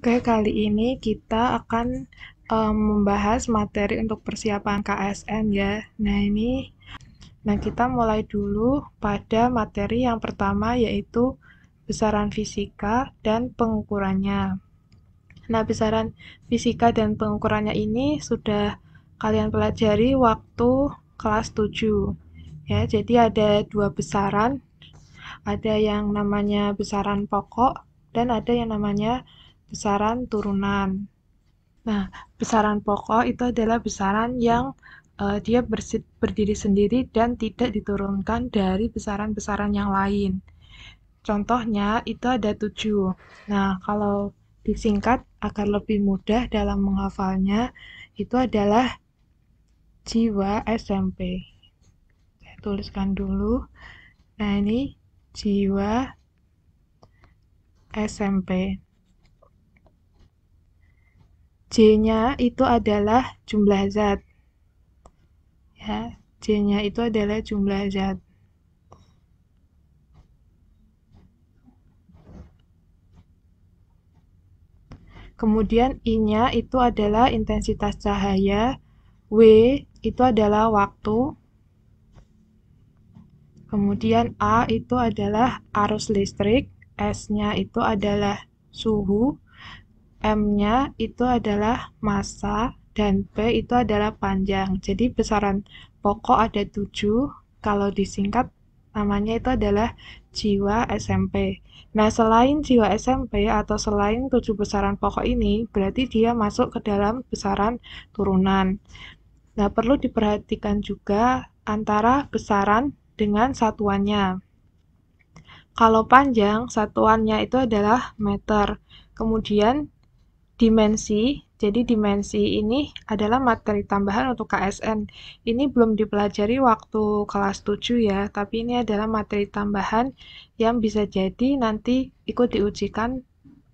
Oke, kali ini kita akan um, membahas materi untuk persiapan KSN ya. Nah, ini nah kita mulai dulu pada materi yang pertama yaitu besaran fisika dan pengukurannya. Nah, besaran fisika dan pengukurannya ini sudah kalian pelajari waktu kelas 7. Ya, jadi ada dua besaran. Ada yang namanya besaran pokok dan ada yang namanya besaran turunan. Nah, besaran pokok itu adalah besaran yang uh, dia berdiri sendiri dan tidak diturunkan dari besaran-besaran yang lain. Contohnya itu ada tujuh. Nah, kalau disingkat agar lebih mudah dalam menghafalnya, itu adalah jiwa SMP. Saya tuliskan dulu. Nah, ini jiwa SMP. J-nya itu adalah jumlah zat. Ya, J-nya itu adalah jumlah zat. Kemudian I-nya itu adalah intensitas cahaya, W itu adalah waktu, kemudian A itu adalah arus listrik, S-nya itu adalah suhu, M-nya itu adalah masa dan P itu adalah panjang. Jadi besaran pokok ada 7, kalau disingkat namanya itu adalah jiwa SMP. Nah, selain jiwa SMP atau selain tujuh besaran pokok ini, berarti dia masuk ke dalam besaran turunan. Nah, perlu diperhatikan juga antara besaran dengan satuannya. Kalau panjang, satuannya itu adalah meter. Kemudian dimensi. Jadi dimensi ini adalah materi tambahan untuk KSN. Ini belum dipelajari waktu kelas 7 ya, tapi ini adalah materi tambahan yang bisa jadi nanti ikut diujikan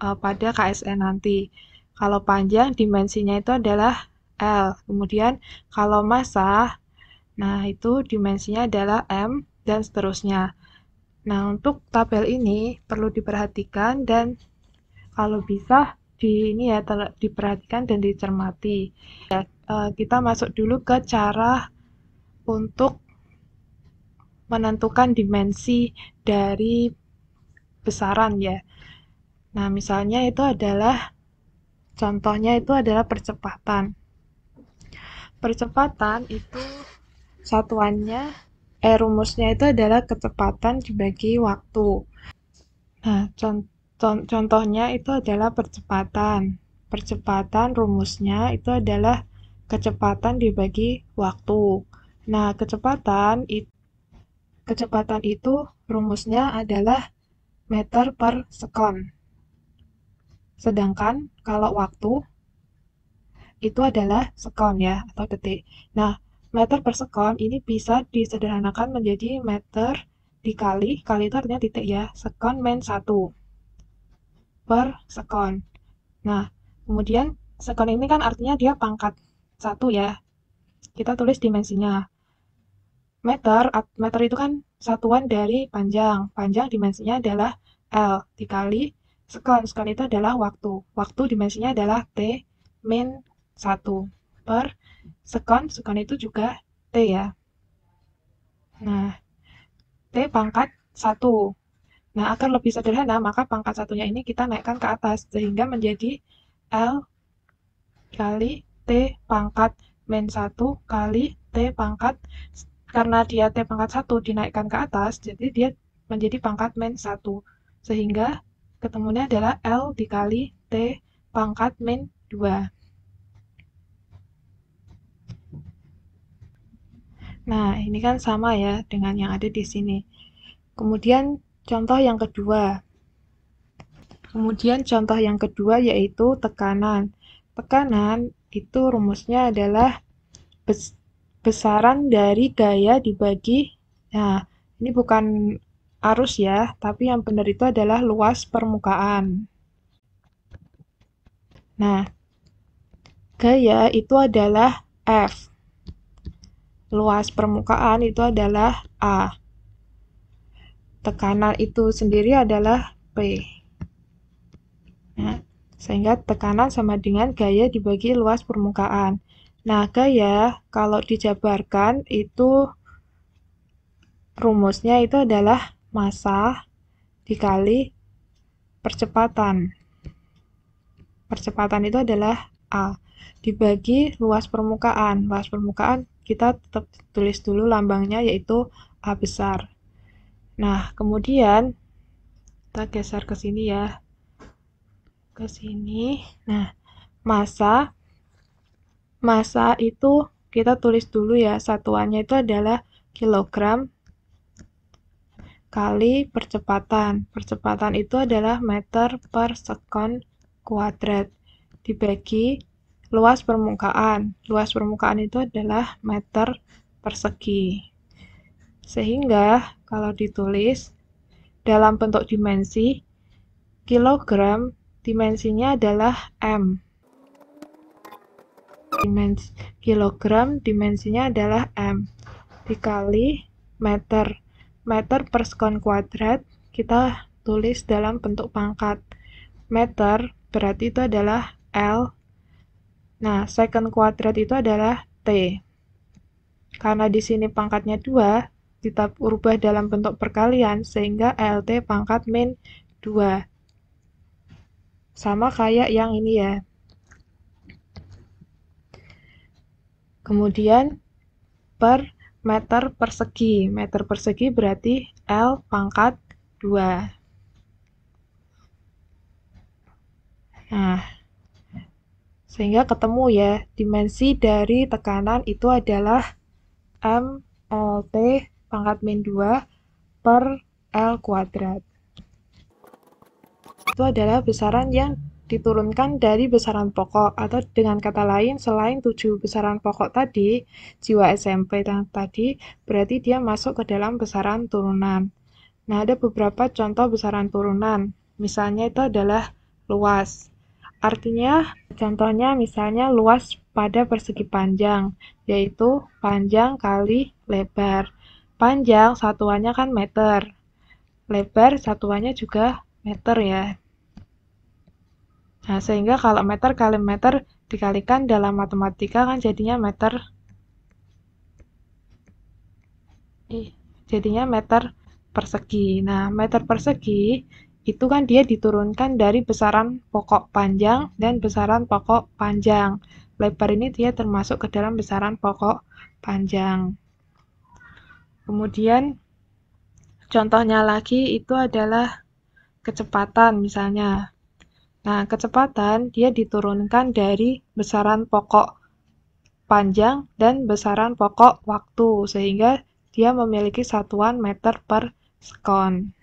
uh, pada KSN nanti. Kalau panjang dimensinya itu adalah L. Kemudian kalau massa nah itu dimensinya adalah M dan seterusnya. Nah, untuk tabel ini perlu diperhatikan dan kalau bisa di ini ya telah diperhatikan dan dicermati. Ya, eh, kita masuk dulu ke cara untuk menentukan dimensi dari besaran ya. Nah, misalnya itu adalah contohnya itu adalah percepatan. Percepatan itu satuannya eh rumusnya itu adalah kecepatan dibagi waktu. Nah, contoh Contohnya itu adalah percepatan. Percepatan rumusnya itu adalah kecepatan dibagi waktu. Nah, kecepatan itu kecepatan itu rumusnya adalah meter per sekon. Sedangkan kalau waktu itu adalah sekon ya atau detik. Nah, meter per sekon ini bisa disederhanakan menjadi meter dikali, kali itu artinya titik ya, sekon men satu per sekon. Nah, kemudian sekon ini kan artinya dia pangkat satu ya. Kita tulis dimensinya. Meter, meter itu kan satuan dari panjang. Panjang dimensinya adalah L dikali sekon. Sekon itu adalah waktu. Waktu dimensinya adalah T min 1 per sekon. Sekon itu juga T ya. Nah, T pangkat 1. Nah, agar lebih sederhana, maka pangkat satunya ini kita naikkan ke atas, sehingga menjadi L kali T pangkat min 1 kali T pangkat, karena dia T pangkat 1 dinaikkan ke atas, jadi dia menjadi pangkat min 1. Sehingga ketemunya adalah L dikali T pangkat min 2. Nah, ini kan sama ya dengan yang ada di sini. Kemudian Contoh yang kedua. Kemudian contoh yang kedua yaitu tekanan. Tekanan itu rumusnya adalah besaran dari gaya dibagi nah ini bukan arus ya, tapi yang benar itu adalah luas permukaan. Nah, gaya itu adalah F. Luas permukaan itu adalah A tekanan itu sendiri adalah P. Nah, sehingga tekanan sama dengan gaya dibagi luas permukaan. Nah, gaya kalau dijabarkan itu rumusnya itu adalah massa dikali percepatan. Percepatan itu adalah A dibagi luas permukaan. Luas permukaan kita tetap tulis dulu lambangnya yaitu A besar. Nah, kemudian kita geser ke sini ya. Ke sini. Nah, masa masa itu kita tulis dulu ya. Satuannya itu adalah kilogram kali percepatan. Percepatan itu adalah meter per sekon kuadrat dibagi luas permukaan. Luas permukaan itu adalah meter persegi. Sehingga kalau ditulis dalam bentuk dimensi, kilogram dimensinya adalah M. Dimensi, kilogram dimensinya adalah M. Dikali meter. Meter per sekon kuadrat kita tulis dalam bentuk pangkat. Meter berarti itu adalah L. Nah, second kuadrat itu adalah T. Karena di sini pangkatnya 2, tetap ubah dalam bentuk perkalian sehingga LT pangkat min 2. Sama kayak yang ini ya. Kemudian per meter persegi. Meter persegi berarti L pangkat 2. Nah, sehingga ketemu ya, dimensi dari tekanan itu adalah MLT pangkat min 2 per L kuadrat. Itu adalah besaran yang diturunkan dari besaran pokok atau dengan kata lain selain tujuh besaran pokok tadi, jiwa SMP yang tadi berarti dia masuk ke dalam besaran turunan. Nah, ada beberapa contoh besaran turunan. Misalnya itu adalah luas. Artinya, contohnya misalnya luas pada persegi panjang, yaitu panjang kali lebar. Panjang satuannya kan meter. Lebar satuannya juga meter ya. Nah, sehingga kalau meter kali meter dikalikan dalam matematika kan jadinya meter jadinya meter persegi. Nah, meter persegi itu kan dia diturunkan dari besaran pokok panjang dan besaran pokok panjang. Lebar ini dia termasuk ke dalam besaran pokok panjang. Kemudian contohnya lagi itu adalah kecepatan misalnya. Nah, kecepatan dia diturunkan dari besaran pokok panjang dan besaran pokok waktu sehingga dia memiliki satuan meter per sekon.